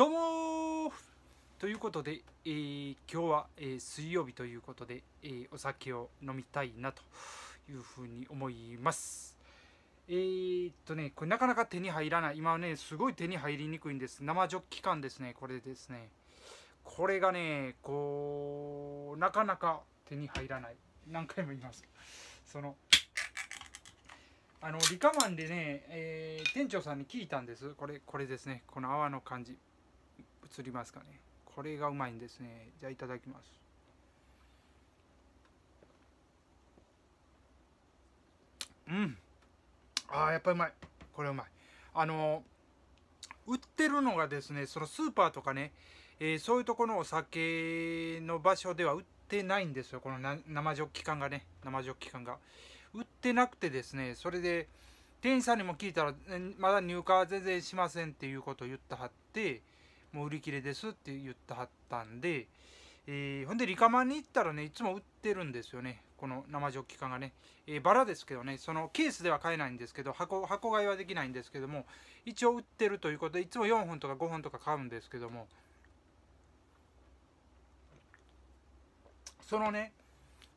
どうもということで、えー、今日は、えー、水曜日ということで、えー、お酒を飲みたいなというふうに思います。えー、っとね、これなかなか手に入らない。今はね、すごい手に入りにくいんです。生ジョッキ缶ですね、これですね。これがね、こう、なかなか手に入らない。何回も言います。その、あの、リカマンでね、えー、店長さんに聞いたんです。これ、これですね。この泡の感じ。映りますかねこれがうまいんですねじゃあいただきますうんああやっぱりうまいこれうまいあの売ってるのがですねそのスーパーとかね、えー、そういうとこのお酒の場所では売ってないんですよこの生ジョッキ缶がね生ジョッキ缶が売ってなくてですねそれで店員さんにも聞いたらまだ入荷は全然しませんっていうことを言ったはってもう売り切れですって言ってはったんで、えー、ほんでリカマンに行ったらねいつも売ってるんですよねこの生ジョッキ缶がね、えー、バラですけどねそのケースでは買えないんですけど箱箱買いはできないんですけども一応売ってるということでいつも4本とか5本とか買うんですけどもそのね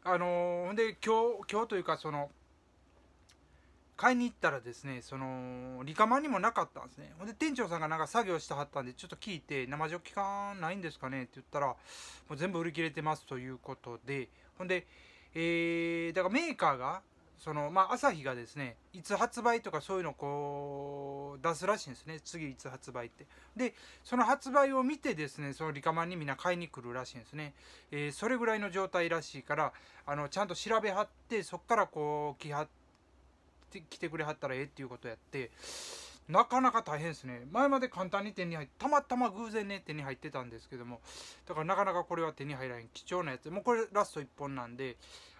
あのー、ほんで今日今日というかその買いに行ったらですねそのリカマンにもなかったんですねほんで店長さんがなんか作業してはったんでちょっと聞いて生ジョッキ缶ないんですかねって言ったらもう全部売り切れてますということでほんでえー、だからメーカーがそのまあ朝日がですねいつ発売とかそういうのをこう出すらしいんですね次いつ発売ってでその発売を見てですねそのリカマンにみんな買いに来るらしいんですね、えー、それぐらいの状態らしいからあのちゃんと調べはってそっからこう来はってて来てくれはったらええっていうことやってなかなか大変ですね前まで簡単に手に入ってたまたま偶然ね手に入ってたんですけどもだからなかなかこれは手に入らへん貴重なやつもうこれラスト1本なんで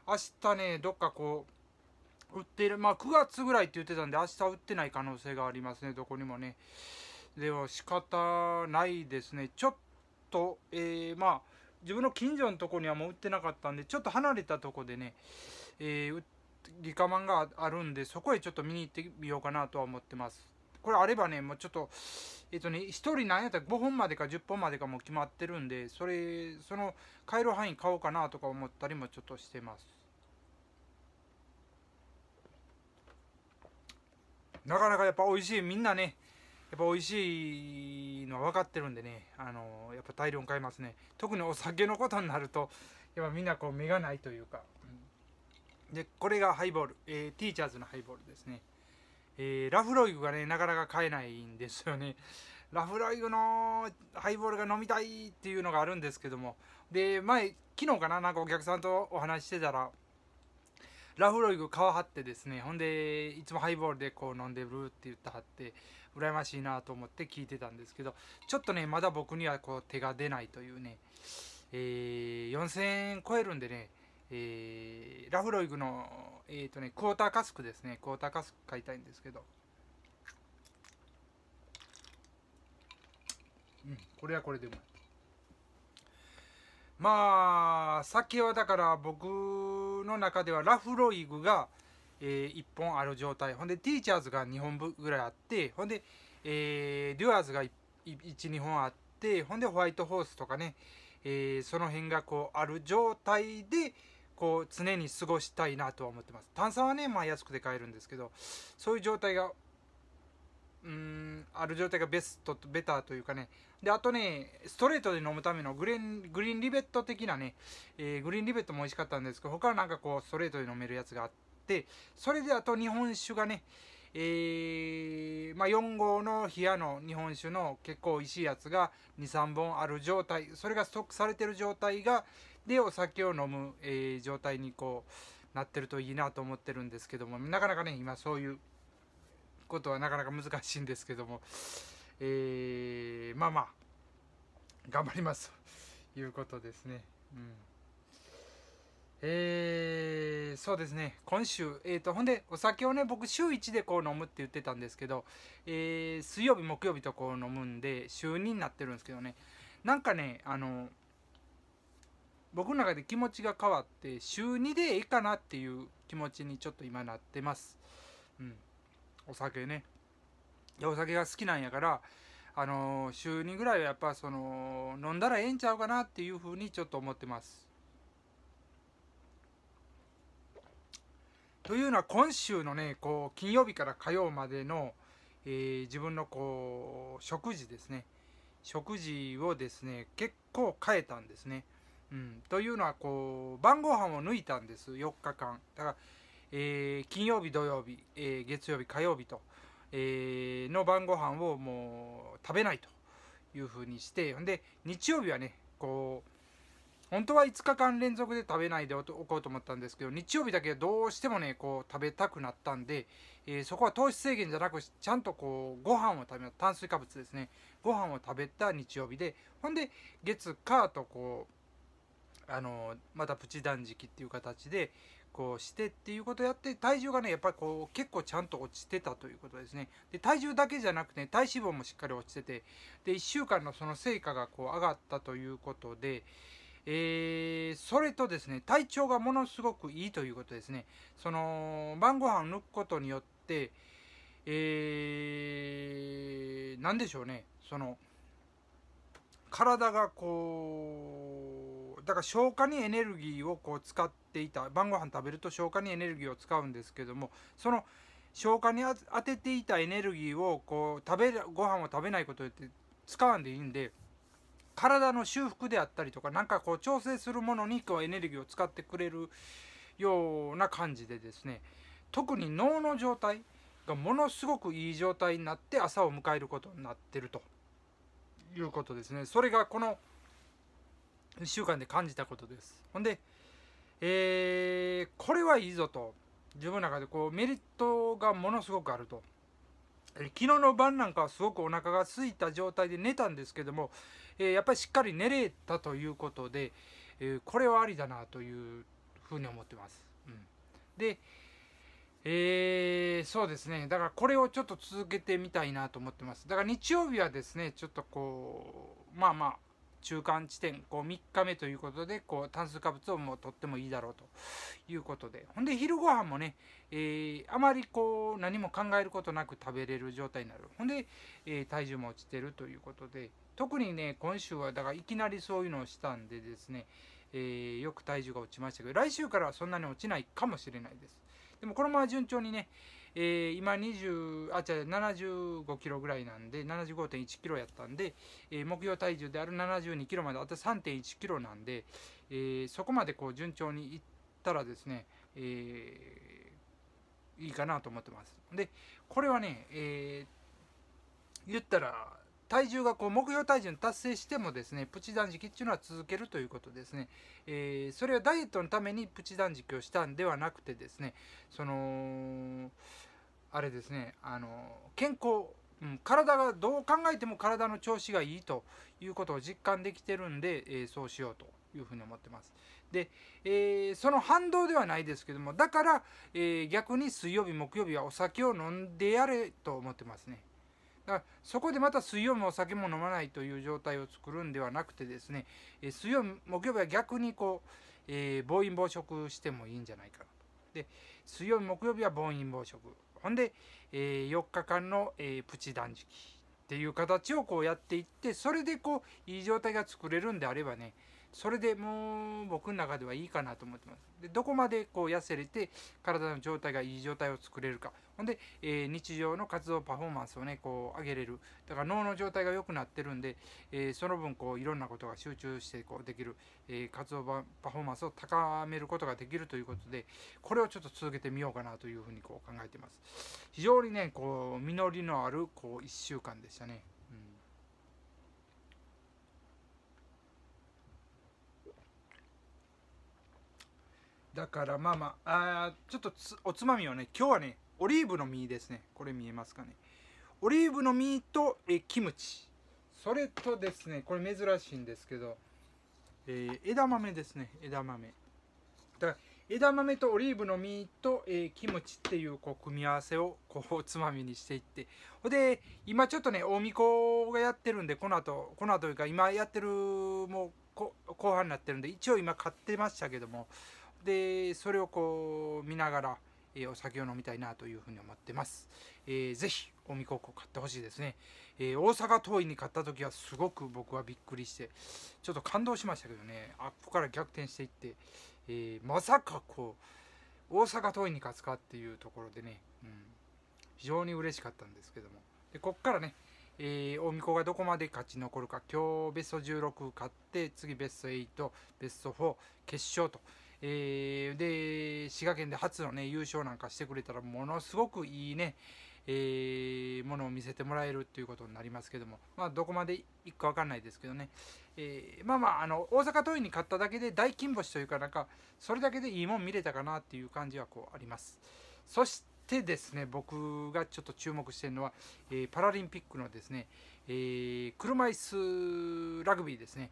明日ねどっかこう売ってるまあ9月ぐらいって言ってたんで明日売ってない可能性がありますねどこにもねでは仕方ないですねちょっとえー、まあ自分の近所のとこにはもう売ってなかったんでちょっと離れたとこでね、えー、売ってリカマンがあるんで、そこへちょっと見に行ってみようかなとは思ってます。これあればね、もうちょっと、えっ、とね、1人何やったら5本までか10本までかも決まってるんで、それ、その回路範囲買おうかなとか思ったりもちょっとしてます。なかなかやっぱ美味しい、みんなね、やっぱ美味しいのは分かってるんでね、あのやっぱ大量買いますね。特にお酒のことになると、やっぱみんなこう目がないというか。で、これがハイボール、えー、ティーチャーズのハイボールですね。えー、ラフロイグがね、なかなか買えないんですよね。ラフロイグのハイボールが飲みたいっていうのがあるんですけども、で、前、昨日かな、なんかお客さんとお話してたら、ラフロイグ皮張ってですね、ほんで、いつもハイボールでこう飲んでるって言ってはって、羨ましいなと思って聞いてたんですけど、ちょっとね、まだ僕にはこう手が出ないというね、えー、4000円超えるんでね、えー、ラフロイグの、えーとね、クォーターカスクですねクォーターカスク買いたいんですけど、うん、これはこれでうまいまあきはだから僕の中ではラフロイグが、えー、1本ある状態ほんでティーチャーズが2本分ぐらいあってほんで、えー、デュアーズが12本あってほんでホワイトホースとかね、えー、その辺がこうある状態でこう常に過ごしたいなとは思ってます炭酸はねまあ安くて買えるんですけどそういう状態がうんある状態がベストとベターというかねであとねストレートで飲むためのグリーングリーンリベット的なね、えー、グリーンリベットも美味しかったんですけど他はなんかこうストレートで飲めるやつがあってそれであと日本酒がね、えー、まあ、4号の冷やの日本酒の結構おいしいやつが23本ある状態それがストックされてる状態がでお酒を飲む、えー、状態にこうなってるといいなと思ってるんですけどもなかなかね今そういうことはなかなか難しいんですけども、えー、まあまあ頑張りますということですね。うんえー、そうですね、今週、えーと、ほんで、お酒をね、僕、週1でこう飲むって言ってたんですけど、えー、水曜日、木曜日とこう飲むんで、週2になってるんですけどね、なんかね、あの、僕の中で気持ちが変わって、週2でいいかなっていう気持ちにちょっと今なってます。うん、お酒ね。お酒が好きなんやから、あの週2ぐらいはやっぱその飲んだらええんちゃうかなっていうふうにちょっと思ってます。というのは今週のねこう金曜日から火曜までの、えー、自分のこう食事ですね食事をですね結構変えたんですね。うん、というのはこう晩ご飯を抜いたんです4日間だから、えー、金曜日土曜日、えー、月曜日火曜日と、えー、の晩ご飯をもう食べないというふうにしてほんで日曜日はねこう本当は5日間連続で食べないでおこうと思ったんですけど、日曜日だけどうしてもね、こう食べたくなったんで、えー、そこは糖質制限じゃなく、ちゃんとこう、ご飯を食べ、炭水化物ですね、ご飯を食べた日曜日で、ほんで、月、火とこう、あのまたプチ断食っていう形で、こうしてっていうことをやって体重がねやっぱりこう結構ちゃんと落ちてたということですねで体重だけじゃなくて体脂肪もしっかり落ちててで1週間のその成果がこう上がったということで、えー、それとですね、体調がものすごくいいということですね。その、晩ご飯を抜くことによって、えー、なんでしょうね、その、体がこう、だから消化にエネルギーをこう使っていた、晩ご飯食べると消化にエネルギーを使うんですけども、その、消化に当てていたエネルギーをこう食べるご飯を食べないことで使わんでいいんで体の修復であったりとか何かこう調整するものにこうエネルギーを使ってくれるような感じでですね特に脳の状態がものすごくいい状態になって朝を迎えることになってるということですねそれがこの1週間で感じたことですほんで、えー、これはいいぞと自分の中でこうメリットがものすごくあると昨日の晩なんかはすごくお腹が空いた状態で寝たんですけどもえー、やっぱりしっかり練れたということで、えー、これはありだなというふうに思ってます。うん、で、えー、そうですね。だからこれをちょっと続けてみたいなと思ってます。だから日曜日はですね、ちょっとこう、まあまあ、中間地点こう3日目ということでこう炭水化物をもうとってもいいだろうということでほんで昼ご飯もね、えー、あまりこう何も考えることなく食べれる状態になるほんで、えー、体重も落ちてるということで特にね今週はだからいきなりそういうのをしたんでですね、えー、よく体重が落ちましたけど来週からはそんなに落ちないかもしれないですでもこのまま順調にねえー、今20あ違う75キロぐらいなんで75.1キロやったんで、えー、目標体重である72キロまであと3.1キロなんで、えー、そこまでこう順調にいったらですね、えいいかなと思ってますでこれはね、え言ったら体重がこう目標体重に達成してもですねプチ断食っていうのは続けるということですね、えー、それはダイエットのためにプチ断食をしたんではなくてですねそのあれですねあの健康うん、体がどう考えても体の調子がいいということを実感できてるんで、えー、そうしようというふうに思ってます。で、えー、その反動ではないですけどもだから、えー、逆に水曜日木曜日はお酒を飲んでやれと思ってますね。だからそこでまた水曜もお酒も飲まないという状態を作るんではなくてですね、え水曜木曜日は逆にこう、えー、暴飲暴食してもいいんじゃないかなと。で水曜日木曜日は暴飲暴食ほんで、えー、4日間の、えー、プチ断食っていう形をこうやっていってそれでこういい状態が作れるんであればねそれでもう僕の中ではいいかなと思ってますでどこまでこう痩せれて体の状態がいい状態を作れるかほんで、えー、日常の活動パフォーマンスをねこう上げれるだから脳の状態が良くなってるんで、えー、その分こういろんなことが集中してこうできる、えー、活動パフォーマンスを高めることができるということでこれをちょっと続けてみようかなというふうにこう考えてます非常にねこう実りのあるこう1週間でしたねだからまあまああちょっとおつまみはね今日はねオリーブの実ですねこれ見えますかねオリーブの実とえキムチそれとですねこれ珍しいんですけど、えー、枝豆ですね枝豆だから枝豆とオリーブの実と、えー、キムチっていうこう組み合わせをこうつまみにしていってほで今ちょっとね大みこがやってるんでこの後この後というか今やってるもう後半になってるんで一応今買ってましたけどもでそれをこう見ながら、えー、お酒を飲みたいなというふうに思ってます、えー、ぜひ近江高校買ってほしいですね、えー、大阪桐蔭に買った時はすごく僕はびっくりしてちょっと感動しましたけどねあっこから逆転していって、えー、まさかこう大阪桐蔭に勝つかっていうところでね、うん、非常に嬉しかったんですけどもでこっからねえー、大御がどこまで勝ち残るか今日ベスト16勝って次ベスト8ベスト4決勝とえー、で、滋賀県で初のね、優勝なんかしてくれたら、ものすごくいいね、えー、ものを見せてもらえるということになりますけども、まあ、どこまでいくかわかんないですけどね、えー、まあまあ、あの、大阪桐蔭に勝っただけで大金星というかなんか、それだけでいいもん見れたかなっていう感じはこうあります。そしてですね、僕がちょっと注目してるのは、えー、パラリンピックのですね、え車椅子ラグビーですね、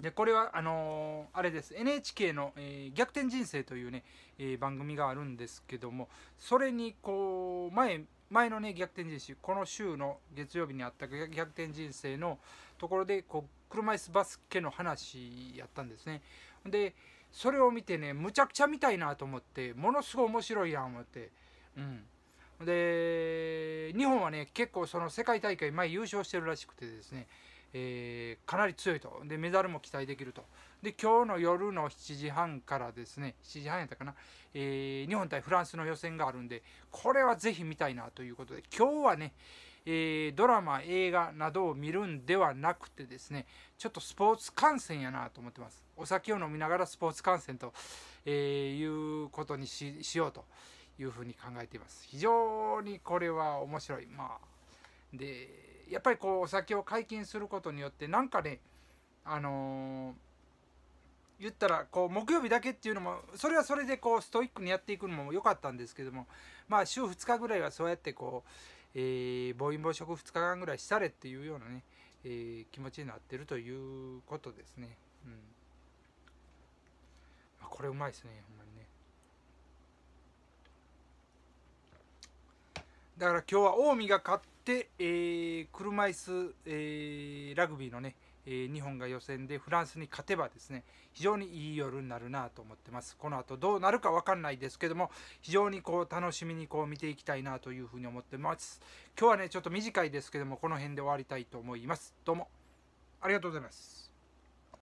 でこれはあのー、あれです NHK の、えー、逆転人生」というね、えー、番組があるんですけどもそれにこう前前のね逆転人生この週の月曜日にあった逆転人生のところでこう車椅子バスケの話やったんですねでそれを見てねむちゃくちゃ見たいなと思ってものすごい面白いやん思ってうんで日本はね結構その世界大会前優勝してるらしくてですねえー、かなり強いとでメダルも期待できるとで今日の夜の7時半からですね7時半やったかな、えー、日本対フランスの予選があるんでこれはぜひ見たいなということで今日はね、えー、ドラマ映画などを見るんではなくてですねちょっとスポーツ観戦やなと思ってますお酒を飲みながらスポーツ観戦と、えいうことにしようというふうに考えています非常にこれは面白いまあでやっぱりこうお酒を解禁することによってなんかねあのー、言ったらこう木曜日だけっていうのもそれはそれでこうストイックにやっていくのも良かったんですけどもまあ週2日ぐらいはそうやってこう、えー、暴飲暴食2日間ぐらいしたれっていうようなね、えー、気持ちになってるということですね。うん、まあ、これうまいですねほんまに。だから今日は近江が勝って、えー、車椅子、えー、ラグビーのね、えー、日本が予選でフランスに勝てばですね非常にいい夜になるなと思ってますこの後どうなるか分かんないですけども非常にこう楽しみにこう見ていきたいなというふうに思ってます今日はねちょっと短いですけどもこの辺で終わりたいと思いますどうもありがとうございます